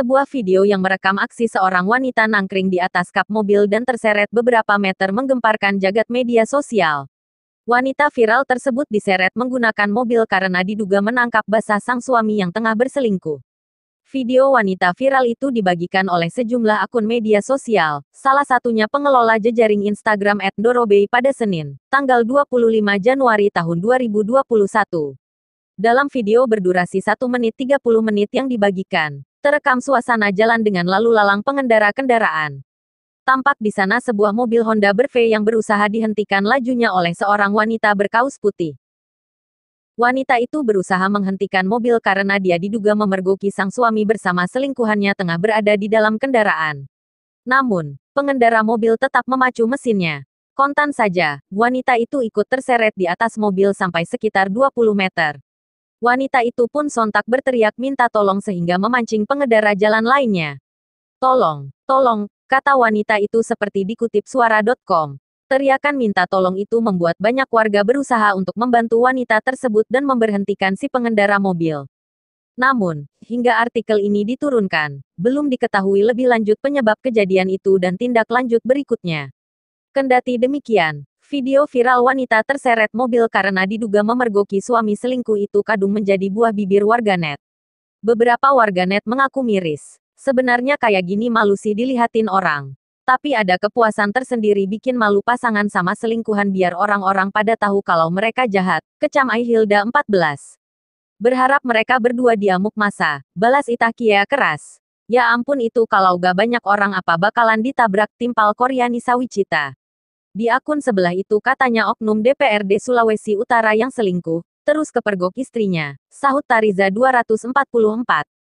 sebuah video yang merekam aksi seorang wanita nangkring di atas kap mobil dan terseret beberapa meter menggemparkan jagat media sosial. Wanita viral tersebut diseret menggunakan mobil karena diduga menangkap basah sang suami yang tengah berselingkuh. Video wanita viral itu dibagikan oleh sejumlah akun media sosial, salah satunya pengelola jejaring Instagram @dorobei pada Senin, tanggal 25 Januari tahun 2021 dalam video berdurasi 1 menit 30 menit yang dibagikan. Terekam suasana jalan dengan lalu lalang pengendara kendaraan. Tampak di sana sebuah mobil Honda Berve yang berusaha dihentikan lajunya oleh seorang wanita berkaus putih. Wanita itu berusaha menghentikan mobil karena dia diduga memergoki sang suami bersama selingkuhannya tengah berada di dalam kendaraan. Namun, pengendara mobil tetap memacu mesinnya. Kontan saja, wanita itu ikut terseret di atas mobil sampai sekitar 20 meter. Wanita itu pun sontak berteriak minta tolong sehingga memancing pengendara jalan lainnya. Tolong, tolong, kata wanita itu seperti dikutip suara.com. Teriakan minta tolong itu membuat banyak warga berusaha untuk membantu wanita tersebut dan memberhentikan si pengendara mobil. Namun, hingga artikel ini diturunkan, belum diketahui lebih lanjut penyebab kejadian itu dan tindak lanjut berikutnya. Kendati demikian, Video viral wanita terseret mobil karena diduga memergoki suami selingkuh itu kadung menjadi buah bibir warganet. Beberapa warganet mengaku miris. Sebenarnya kayak gini malu sih dilihatin orang. Tapi ada kepuasan tersendiri bikin malu pasangan sama selingkuhan biar orang-orang pada tahu kalau mereka jahat. Kecam Hilda 14. Berharap mereka berdua diamuk masa. Balas Itakia keras. Ya ampun itu kalau gak banyak orang apa bakalan ditabrak timpal Koreani Sawicita. Di akun sebelah itu katanya oknum DPRD Sulawesi Utara yang selingkuh, terus kepergok istrinya. Sahut Tariza 244.